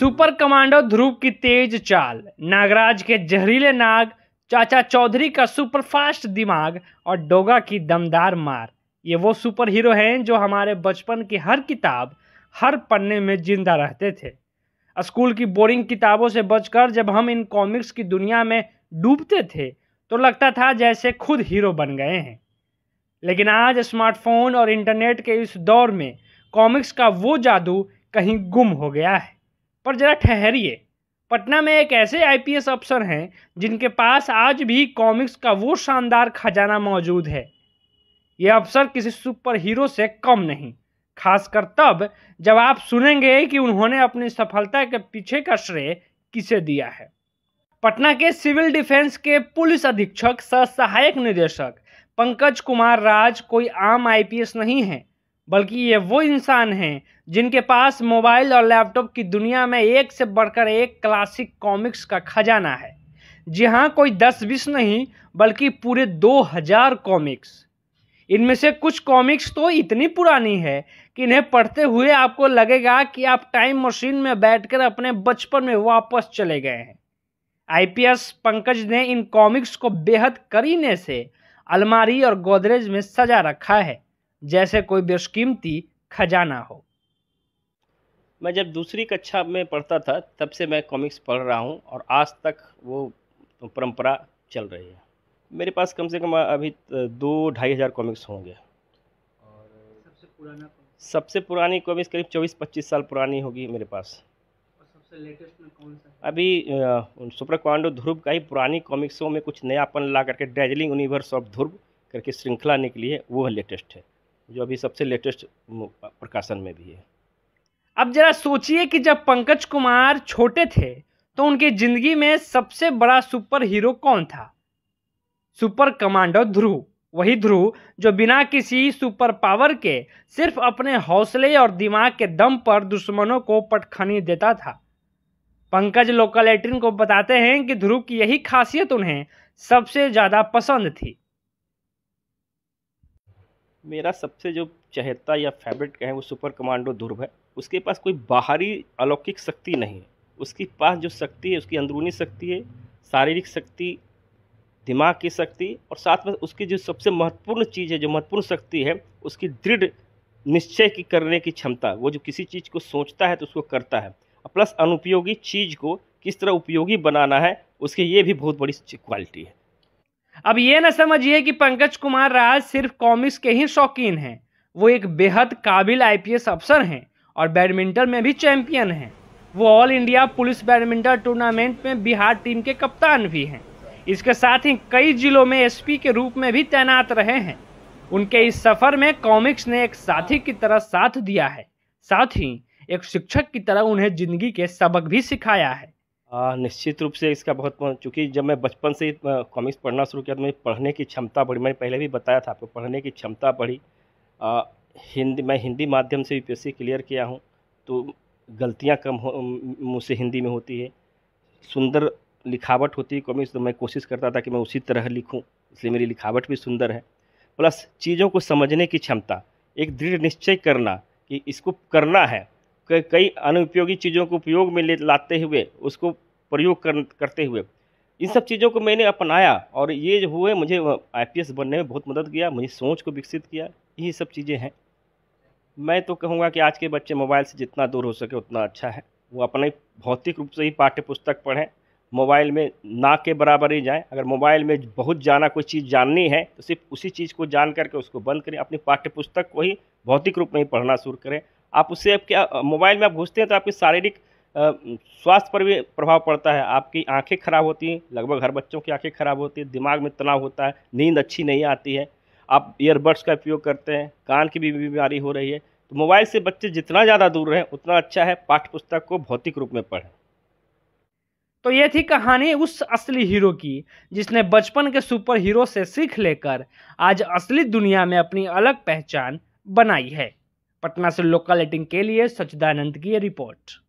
super commando ध्रुव की तेज चाल नागराज के जहरीले नाग चाचा चौधरी का सुपरफास्ट दिमाग और डोगा की दमदार मार ये वो सुपर हीरो हैं जो हमारे बचपन की हर किताब हर पन्ने में जिंदा रहते थे स्कूल की बोरिंग किताबों से बचकर जब हम इन कॉमिक्स की दुनिया में डूबते थे तो लगता था जैसे खुद हीरो बन गए हैं लेकिन आज स्मार्टफोन और इंटरनेट के इस दौर में कॉमिक्स का वो जादू कहीं गुम हो गया है पर ज़रा ठहरिए पटना में एक ऐसे आईपीएस अफसर हैं जिनके पास आज भी कॉमिक्स का वो शानदार खजाना मौजूद है ये अफसर किसी सुपर हीरो से कम नहीं खासकर तब जब आप सुनेंगे कि उन्होंने अपनी सफलता के पीछे का श्रेय किसे दिया है पटना के सिविल डिफेंस के पुलिस अधीक्षक सह सहायक निदेशक पंकज कुमार राज कोई आम आईपीएस नहीं है बल्कि ये वो इंसान हैं जिनके पास मोबाइल और लैपटॉप की दुनिया में एक से बढ़कर एक क्लासिक कॉमिक्स का खजाना है जी हाँ कोई दस बीस नहीं बल्कि पूरे दो हज़ार कॉमिक्स इनमें से कुछ कॉमिक्स तो इतनी पुरानी है कि इन्हें पढ़ते हुए आपको लगेगा कि आप टाइम मशीन में बैठकर अपने बचपन में वापस चले गए हैं आईपीएस पंकज ने इन कॉमिक्स को बेहद करीने से अलमारी और गोदरेज में सजा रखा है जैसे कोई बेशकीमती खजाना हो मैं जब दूसरी कक्षा में पढ़ता था तब से मैं कॉमिक्स पढ़ रहा हूँ और आज तक वो परंपरा चल रही है मेरे पास कम से कम अभी दो ढाई हज़ार कॉमिक्स होंगे और सबसे पुराना सबसे पुरानी कॉमिक्स करीब चौबीस पच्चीस साल पुरानी होगी मेरे पास और सबसे लेटेस्ट में कौन सा अभी सुपर कमांडो ध्रुव का ही पुरानी कॉमिक्सों में कुछ नयापन ला करके ड्रेजलिंग यूनिवर्स ऑफ ध्रुव करके श्रृंखला निकली है वो लेटेस्ट है जो अभी सबसे लेटेस्ट प्रकाशन में भी है अब जरा सोचिए कि जब पंकज कुमार छोटे थे तो उनकी जिंदगी में सबसे बड़ा सुपर हीरो कौन था सुपर कमांडो ध्रुव वही ध्रुव जो बिना किसी सुपर पावर के सिर्फ अपने हौसले और दिमाग के दम पर दुश्मनों को पटखनी देता था पंकज लोकल एटिन को बताते हैं कि ध्रुव की यही खासियत उन्हें सबसे ज़्यादा पसंद थी मेरा सबसे जो चहेता या फेवरेट कहें वो सुपर कमांडो ध्रुव है उसके पास कोई बाहरी अलौकिक शक्ति नहीं है उसके पास जो शक्ति है उसकी अंदरूनी शक्ति है शारीरिक शक्ति दिमाग की शक्ति और साथ में उसकी जो सबसे महत्वपूर्ण चीज़ है जो महत्वपूर्ण शक्ति है उसकी दृढ़ निश्चय की करने की क्षमता वो जो किसी चीज़ को सोचता है तो उसको करता है प्लस अनुपयोगी चीज़ को किस तरह उपयोगी बनाना है उसकी ये भी बहुत बड़ी क्वालिटी है अब ये ना समझिए कि पंकज कुमार राज सिर्फ कॉमिक्स के ही शौकीन हैं वो एक बेहद काबिल आईपीएस अफसर हैं और बैडमिंटन में भी चैंपियन हैं वो all India police badminton tournament में बिहार टीम के कप्तान भी हैं इसके साथ ही कई जिलों में एसपी के रूप में भी तैनात रहे हैं उनके इस सफ़र में कॉमिक्स ने एक साथी की तरह साथ दिया है साथ ही एक शिक्षक की तरह उन्हें जिंदगी के सबक भी सिखाया है आ, निश्चित रूप से इसका बहुत चूँकि जब मैं बचपन से ही कॉमिक्स पढ़ना शुरू किया तो मेरी पढ़ने की क्षमता बढ़ी मैंने पहले भी बताया था आपको पढ़ने की क्षमता बढ़ी हिंदी मैं हिंदी माध्यम से यूपीएससी क्लियर किया हूँ तो गलतियाँ कम हो मुझसे हिंदी में होती है सुंदर लिखावट होती है कॉमिक्स तो मैं कोशिश करता था कि मैं उसी तरह लिखूँ इसलिए मेरी लिखावट भी सुंदर है प्लस चीज़ों को समझने की क्षमता एक दृढ़ निश्चय करना कि इसको करना है कई अनुपयोगी चीज़ों को उपयोग में ले लाते हुए उसको प्रयोग कर, करते हुए इन सब चीज़ों को मैंने अपनाया और ये जो हुए मुझे आई बनने में बहुत मदद किया मुझे सोच को विकसित किया यही सब चीज़ें हैं मैं तो कहूँगा कि आज के बच्चे मोबाइल से जितना दूर हो सके उतना अच्छा है वो अपने भौतिक रूप से ही पाठ्य पुस्तक पढ़ें मोबाइल में ना के बराबर ही जाएं अगर मोबाइल में बहुत जाना कोई चीज़ जाननी है तो सिर्फ उसी चीज़ को जान करके उसको बंद करें अपनी पाठ्य पुस्तक को ही भौतिक रूप में ही पढ़ना शुरू करें आप उससे आपके मोबाइल में आप घुसते हैं तो आपकी शारीरिक स्वास्थ्य पर भी प्रभाव पड़ता है आपकी आंखें खराब होती हैं लगभग हर बच्चों की आंखें खराब होती हैं दिमाग में तनाव होता है नींद अच्छी नहीं आती है आप ईयरबड्स का उपयोग करते हैं कान की भी बीमारी हो रही है तो मोबाइल से बच्चे जितना ज़्यादा दूर रहें उतना अच्छा है पाठ्य पुस्तक को भौतिक रूप में पढ़ें तो ये थी कहानी उस असली हीरो की जिसने बचपन के सुपर हीरो से सीख लेकर आज असली दुनिया में अपनी अलग पहचान बनाई है पटना से लोकल एटिंग के लिए सचिदानंद की रिपोर्ट